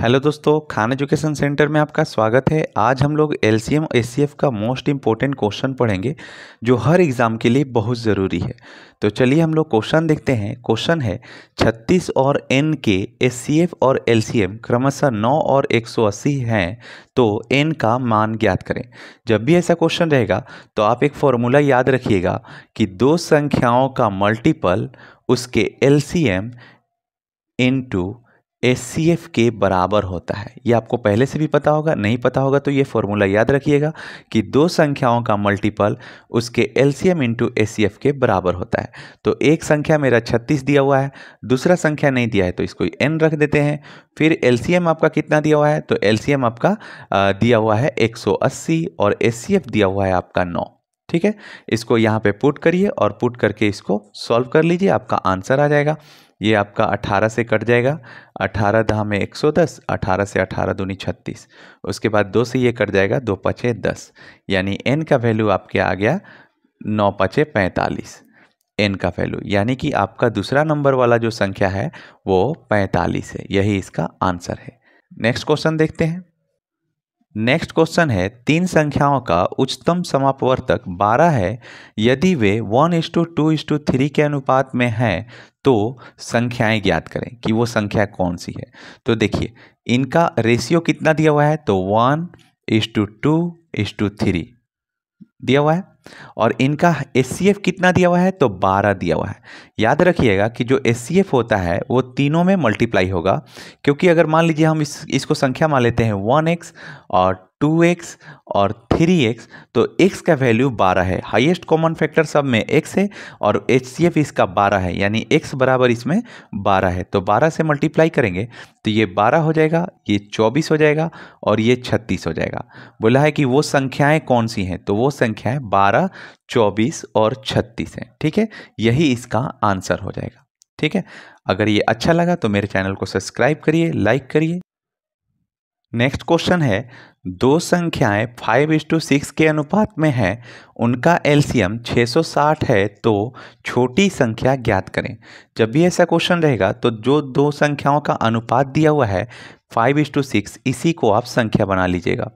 hello दोस्तों Khan education centre में आपका स्वागत है आज हम लोग L C M S C F का मोस्ट इम्पोर्टेंट क्वेश्चन पढ़ेंगे जो हर एग्ज़ाम के लिए बहुत ज़रूरी है तो चलिए हम लोग क्वेश्चन देखते हैं क्वेश्चन है 36 और N K S C F और एल सी एम क्रमशः 9 और 180 हैं तो एन का मान ज्ञात करें जब भी ऐसा क्वेश्चन रहेगा तो आप एक फॉर्मूला याद रखिएगा कि दो संख्याओं का मल्टीपल उसके एल सी एम एस के बराबर होता है ये आपको पहले से भी पता होगा नहीं पता होगा तो ये फॉर्मूला याद रखिएगा कि दो संख्याओं का मल्टीपल उसके एल सी एम इंटू के बराबर होता है तो एक संख्या मेरा 36 दिया हुआ है दूसरा संख्या नहीं दिया है तो इसको एन रख देते हैं फिर एल आपका कितना दिया हुआ है तो एल आपका दिया हुआ है एक और एस दिया हुआ है आपका नौ ठीक है इसको यहाँ पे पुट करिए और पुट करके इसको सॉल्व कर लीजिए आपका आंसर आ जाएगा ये आपका 18 से कट जाएगा 18 दहा में 110 18 से 18 दूनी 36 उसके बाद दो से ये कट जाएगा दो पचे दस यानी एन का वैल्यू आपके आ गया नौ पचे पैंतालीस एन का वैल्यू यानी कि आपका दूसरा नंबर वाला जो संख्या है वो पैंतालीस है यही इसका आंसर है नेक्स्ट क्वेश्चन देखते हैं नेक्स्ट क्वेश्चन है तीन संख्याओं का उच्चतम समापवर्तक 12 है यदि वे one is to two is to three के अनुपात में हैं तो संख्याएं ज्ञात करें कि वो संख्या कौन सी है तो देखिए इनका रेशियो कितना दिया हुआ है तो one is to two is to three दिया हुआ है और इनका एस कितना दिया हुआ है तो 12 दिया हुआ है याद रखिएगा कि जो एस होता है वो तीनों में मल्टीप्लाई होगा क्योंकि अगर मान लीजिए हम इस इसको संख्या मान लेते हैं वन एक्स और टू एक्स और थ्री एक्स तो एक्स का वैल्यू बारह है हाईएस्ट कॉमन फैक्टर सब में एक्स है और एच सी एफ इसका बारह है यानी एक्स बराबर इसमें बारह है तो बारह से मल्टीप्लाई करेंगे तो ये बारह हो जाएगा ये चौबीस हो जाएगा और ये छत्तीस हो जाएगा बोला है कि वो संख्याएँ कौन सी हैं तो वो संख्याएँ बारह चौबीस और छत्तीस हैं ठीक है यही इसका आंसर हो जाएगा ठीक है अगर ये अच्छा लगा तो मेरे चैनल को सब्सक्राइब करिए लाइक करिए नेक्स्ट क्वेश्चन है दो संख्याएं फाइव इंस टू सिक्स के अनुपात में है उनका एलसीएम 660 है तो छोटी संख्या ज्ञात करें जब भी ऐसा क्वेश्चन रहेगा तो जो दो संख्याओं का अनुपात दिया हुआ है फाइव इज टू सिक्स इसी को आप संख्या बना लीजिएगा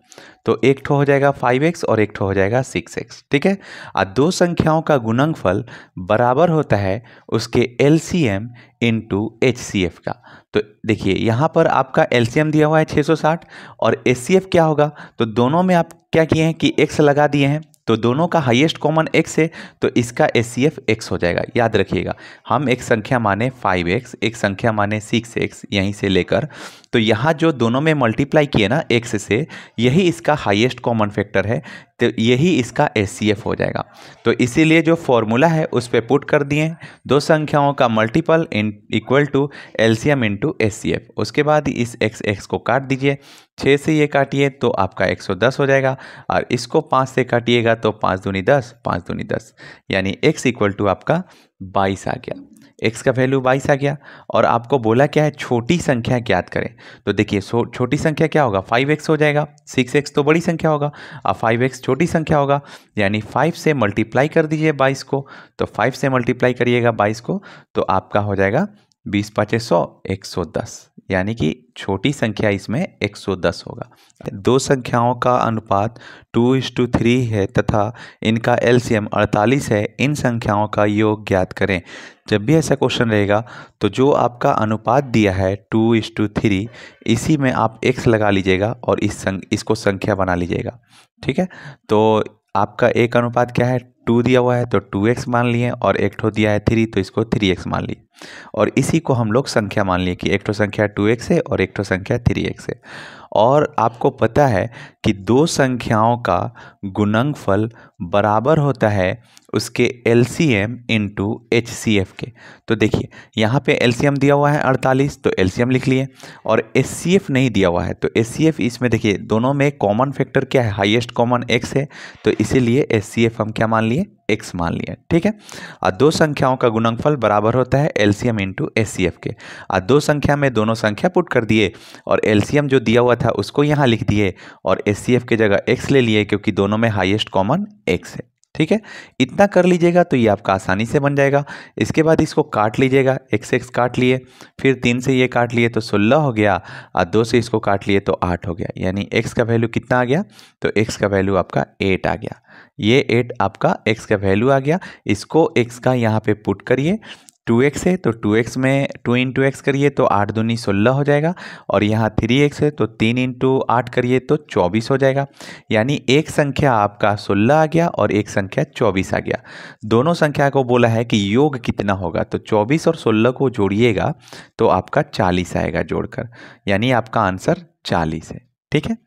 तो एक ठो हो जाएगा फाइव एक्स और एक ठो हो जाएगा सिक्स एक्स ठीक है और दो संख्याओं का गुणनफल बराबर होता है उसके L C M into H C F का तो देखिए यहाँ पर आपका एल सी एम दिया हुआ है छः सौ साठ और एच सी एफ क्या होगा तो दोनों में आप क्या किए हैं कि एक्स लगा दिए हैं तो दोनों का हाईएस्ट कॉमन एक्स है तो इसका एस सी एफ एक्स हो जाएगा याद रखिएगा हम एक संख्या माने फाइव एक्स एक संख्या माने सिक्स एक्स यहीं से लेकर तो यहाँ जो दोनों में मल्टीप्लाई किए ना एक्स से यही इसका हाईएस्ट कॉमन फैक्टर है तो यही इसका एस हो जाएगा तो इसीलिए जो फॉर्मूला है उस पर पुट कर दिए दो संख्याओं का multiple in equal to L C M into S C F उसके बाद इस एक्स एक्स को काट दीजिए छः से ये काटिए तो आपका एक सौ दस हो जाएगा और इसको पाँच से काटिएगा तो पाँच दूनी दस पाँच दूनी दस यानी एक्स इक्वल टू आपका बाईस आ गया एक्स का वैल्यू बाईस आ गया और आपको बोला क्या है छोटी संख्या ज्ञात करें तो देखिए सो छोटी संख्या क्या होगा फाइव एक्स हो जाएगा सिक्स एक्स तो बड़ी संख्या होगा और फाइव एक्स छोटी संख्या होगा यानी फाइव से मल्टीप्लाई कर दीजिए बाईस को तो फाइव से मल्टीप्लाई करिएगा बाईस को तो आपका हो जाएगा बीस पाँच सौ एक सौ दस यानी कि छोटी संख्या इसमें 110 होगा दो संख्याओं का अनुपात टू इस टू थ्री है तथा इनका एलसीएम 48 है इन संख्याओं का योग ज्ञात करें जब भी ऐसा क्वेश्चन रहेगा तो जो आपका अनुपात दिया है टू इस टू थ्री इसी में आप एक्स लगा लीजिएगा और इस संग, इसको संख्या बना लीजिएगा ठीक है तो आपका एक अनुपात क्या है टू दिया हुआ है तो टू एक्स मान लिए और एक ठो दिया है थ्री तो इसको थ्री एक्स मान लिए और इसी को हम लोग संख्या मान लिए कि एक ठो संख्या टू एक्स है और एक ठो संख्या थ्री एक्स है और आपको पता है कि दो संख्याओं का गुणनफल बराबर होता है उसके L C M into H C F के तो देखिए यहाँ पे एल सी एम दिया हुआ है अड़तालीस तो एल सी एम लिख लिए और एच सी एफ नहीं दिया हुआ है तो एच सी एफ इसमें देखिए दोनों में कॉमन फैक्टर क्या है हाईएस्ट कॉमन एक्स है तो इसीलिए एच सी एफ हम क्या मान लिए एक्स मान लिया ठीक है और दो संख्याओं का गुणनफल बराबर होता है एलसीएम इंटू एस के और दो संख्या में दोनों संख्या पुट कर दिए और एलसीएम जो दिया हुआ था उसको यहाँ लिख दिए और एस की जगह एक्स ले लिए क्योंकि दोनों में हाइएस्ट कॉमन एक्स है ठीक है इतना कर लीजिएगा तो ये आपका आसानी से बन जाएगा इसके बाद इसको काट लीजिएगा एक से एक्स काट लिए फिर तीन से ये काट लिए तो सोलह हो गया और दो से इसको काट लिए तो आठ हो गया यानी एक्स का वैल्यू कितना आ गया तो एक्स का वैल्यू आपका एट आ गया ये एट आपका एक्स का वैल्यू आ गया इसको एक्स का यहाँ पे पुट करिए टू एक्स है तो टू एक्स में टू इंटू एक्स करिए तो आठ दूनी सोलह हो जाएगा और यहाँ थ्री एक्स है तो तीन इंटू आठ करिए तो चौबीस हो जाएगा यानी एक संख्या आपका सोलह आ गया और एक संख्या चौबीस आ गया दोनों संख्या को बोला है कि योग कितना होगा तो चौबीस और सोलह को जोड़िएगा तो आपका चालीस आएगा जोड़कर यानी आपका आंसर चालीस है ठीक है